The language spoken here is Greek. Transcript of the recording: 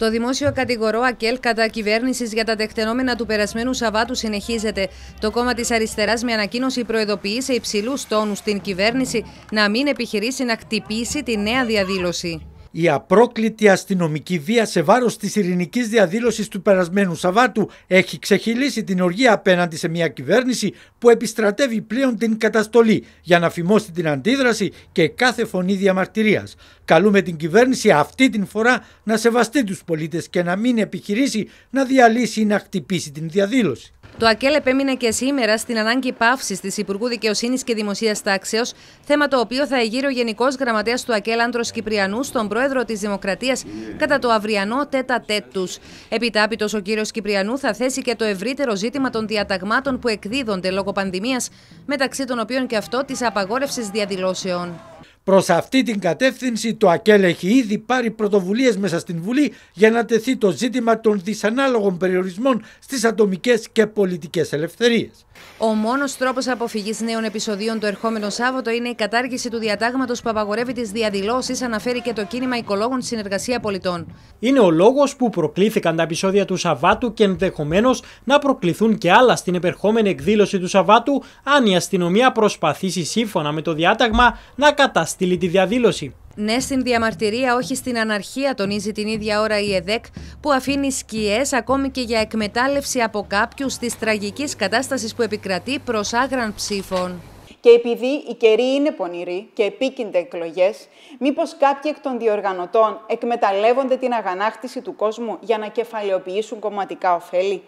Το δημόσιο κατηγορό ΑΚΕΛ κατά κυβέρνησης για τα τεκτενόμενα του περασμένου Σαββάτου συνεχίζεται. Το κόμμα της Αριστεράς με ανακοίνωση προειδοποιεί σε υψηλούς τόνους την κυβέρνηση να μην επιχειρήσει να χτυπήσει τη νέα διαδήλωση. Η απρόκλητη αστυνομική βία σε βάρος της ειρηνικής διαδήλωσης του περασμένου Σαββάτου έχει ξεχυλήσει την οργία απέναντι σε μια κυβέρνηση που επιστρατεύει πλέον την καταστολή για να φημώσει την αντίδραση και κάθε φωνή διαμαρτυρίας. Καλούμε την κυβέρνηση αυτή την φορά να σεβαστεί τους πολίτες και να μην επιχειρήσει να διαλύσει ή να χτυπήσει την διαδήλωση. Το ΑΚΕΛ επέμεινε και σήμερα στην ανάγκη πάυση της Υπουργού Δικαιοσύνης και Δημοσίας Τάξεως, θέμα το οποίο θα εγείρει ο Γενικός Γραμματέας του ΑΚΕΛ Άντρος Κυπριανούς στον πρόεδρο της Δημοκρατίας κατά το αυριανό τέτα του. Επιτάπητος, ο κύριος Κυπριανού θα θέσει και το ευρύτερο ζήτημα των διαταγμάτων που εκδίδονται λόγω πανδημίας, μεταξύ των οποίων και αυτό της απαγόρευσης διαδηλώσεων. Προς αυτή την κατεύθυνση το ΑΚΕΛ έχει ήδη πάρει πρωτοβουλίες μέσα στην Βουλή για να τεθεί το ζήτημα των δυσανάλογων περιορισμών στις ατομικές και πολιτικές ελευθερίες. Ο μόνος τρόπος αποφυγής νέων επεισοδίων το ερχόμενο Σάββατο είναι η κατάργηση του διατάγματος που απαγορεύει τις διαδηλώσεις, αναφέρει και το κίνημα οικολόγων Συνεργασία Πολιτών. Είναι ο λόγος που προκλήθηκαν τα επεισόδια του Σαββάτου και ενδεχομένως να προκληθούν και άλλα στην επερχόμενη εκδήλωση του Σαβάτου αν η αστυνομία προσπαθήσει σύμφωνα με το διάταγμα να καταστήσει τη διαδήλωση. Ναι στην διαμαρτυρία, όχι στην αναρχία, τονίζει την ίδια ώρα η ΕΔΕΚ, που αφήνει σκιές ακόμη και για εκμετάλλευση από κάποιους της τραγικής κατάστασης που επικρατεί προς άγραν ψήφων. Και επειδή οι καιροί είναι πονηροί και επίκυνται εκλογές, μήπως κάποιοι εκ των διοργανωτών εκμεταλλεύονται την αγανάκτηση του κόσμου για να κεφαλαιοποιήσουν κομματικά ωφέλη.